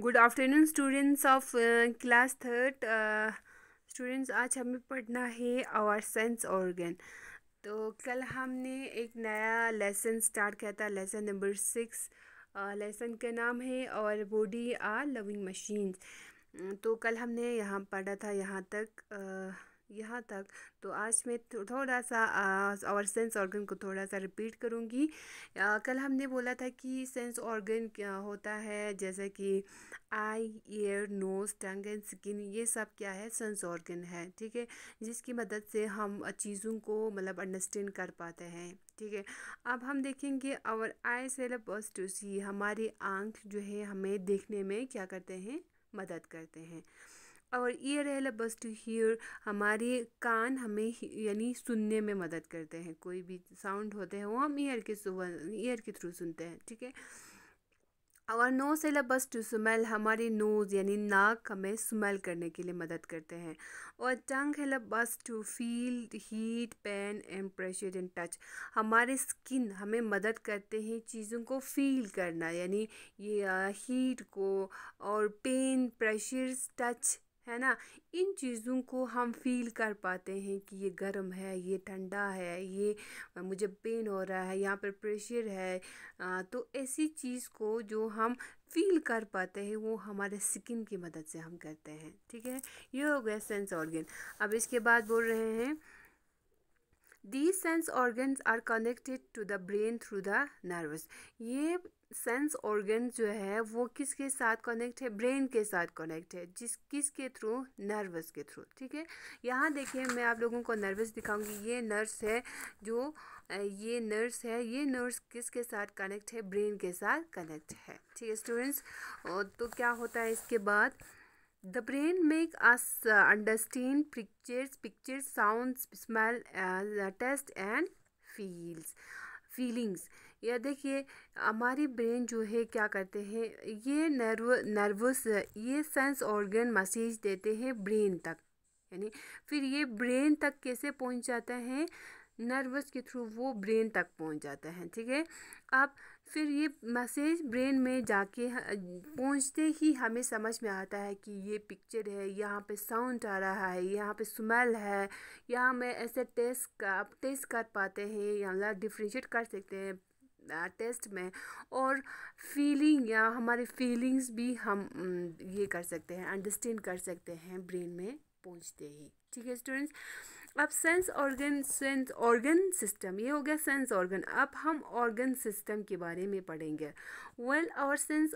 good afternoon students of class third students आज हमें पढ़ना है आवर सेंस ऑर्गन तो कल हमने एक नया लेसन स्टार्ट किया था लेसन नंबर सिक्स लेसन का नाम है और बॉडी आर लविंग मशीन्स तो कल हमने यहाँ पढ़ा था यहाँ तक uh, यहाँ तक तो आज मैं तो थोड़ा सा और सेंस ऑर्गन को थोड़ा सा रिपीट करूँगी कल हमने बोला था कि सेंस ऑर्गन क्या होता है जैसे कि eye ear nose tongue and skin ये सब क्या है सेंस ऑर्गन है ठीक है जिसकी मदद से हम चीज़ों को मतलब अंडरस्टैंड कर पाते हैं ठीक है अब हम देखेंगे और आई सेल बस टू सी हमारी आंख जो है हमें देखने में क्या करते हैं मदद करते हैं और ear help us to hear हमारे कान हमें यानी सुनने में मदद करते हैं कोई भी साउंड होते हैं वो हम ईयर के ईयर के थ्रू सुनते हैं ठीक है और नो सेलब बस टू स्मेल हमारे नोज़ यानी नाक हमें स्मेल करने के लिए मदद करते हैं और tongue help us to feel heat pain and pressure in touch हमारे स्किन हमें मदद करते हैं चीज़ों को फील करना यानी ये हीट को और पेन प्रेशर टच है ना इन चीज़ों को हम फील कर पाते हैं कि ये गर्म है ये ठंडा है ये मुझे पेन हो रहा है यहाँ पर प्रेशर है आ, तो ऐसी चीज़ को जो हम फील कर पाते हैं वो हमारे स्किन की मदद से हम करते हैं ठीक है ये हो गया सेंस ऑर्गन अब इसके बाद बोल रहे हैं these sense organs are connected to the brain through the nervous ये सेंस ऑर्गन जो है वो किसके साथ कनेक्ट है ब्रेन के साथ कनेक्ट है जिस किसके थ्रू नर्वस के थ्रू ठीक है यहाँ देखिए मैं आप लोगों को नर्वस दिखाऊंगी ये नर्स है जो ये नर्स है ये नर्स किसके साथ कनेक्ट है ब्रेन के साथ कनेक्ट है ठीक है स्टूडेंट्स तो क्या होता है इसके बाद the brain make us understand pictures pictures sound smell taste and feels feelings या देखिए हमारी ब्रेन जो है क्या करते हैं ये नर्व नर्वस ये सेंस ऑर्गन मैसेज देते हैं ब्रेन तक यानी फिर ये ब्रेन तक कैसे पहुंच जाता है नर्वस के थ्रू वो ब्रेन तक पहुंच जाता है ठीक है अब फिर ये मैसेज ब्रेन में जाके पहुंचते ही हमें समझ में आता है कि ये पिक्चर है यहाँ पे साउंड आ रहा है यहाँ पे स्मेल है यहाँ में ऐसे टेस्ट का टेस्ट कर पाते हैं या डिफ्रेंशिएट कर सकते हैं टेस्ट में और फीलिंग या हमारे फीलिंग्स भी हम ये कर सकते हैं अंडरस्टैंड कर सकते हैं ब्रेन में पहुंचते हैं ठीक है स्टूडेंट्स अब sense organ sense organ system ये हो गया सेंस ऑर्गन अब हम ऑर्गन सिस्टम के बारे में पढ़ेंगे well our sense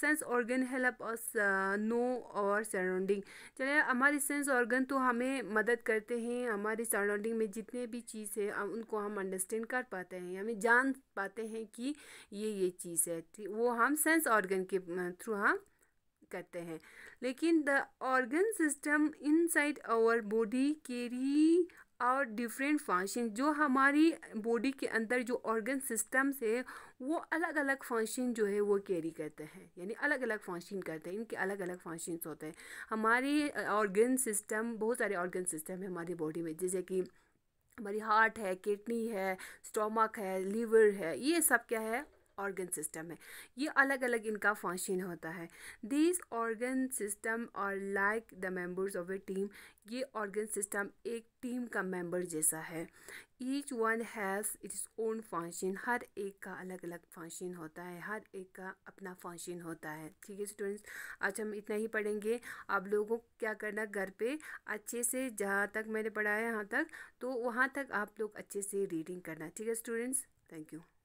sense organ help us know our surrounding चलिए हमारे सेंस ऑर्गन तो हमें मदद करते हैं हमारे सराउंडिंग में जितने भी चीज़ है उनको हम अंडरस्टैंड कर पाते हैं हमें जान पाते हैं कि ये ये चीज़ है वो हम सेंस ऑर्गन के थ्रू uh, हम करते हैं लेकिन the organ system inside our body carry और डिफरेंट फंक्शन जो हमारी बॉडी के अंदर जो ऑर्गन सिस्टम्स है वो अलग अलग फंक्शन जो है वो कैरी करते हैं यानी अलग अलग फंक्शन करते हैं इनके अलग अलग फंक्शन होते हैं हमारे ऑर्गन सिस्टम बहुत सारे ऑर्गन सिस्टम है हमारी बॉडी में जैसे कि हमारी हार्ट है किडनी है स्टोमक है लीवर है ये सब क्या है ऑर्गन सिस्टम है ये अलग अलग इनका फंक्शन होता है this organ system are like the members of a team ये ऑर्गन सिस्टम एक टीम का मेंबर जैसा है each one has its own function हर एक का अलग अलग फंक्शन होता है हर एक का अपना फंक्शन होता है ठीक है स्टूडेंट्स आज हम इतना ही पढ़ेंगे आप लोगों को क्या करना घर पे अच्छे से जहाँ तक मैंने पढ़ाया यहाँ तक तो वहाँ तक आप लोग अच्छे से रीडिंग करना ठीक है स्टूडेंट्स थैंक यू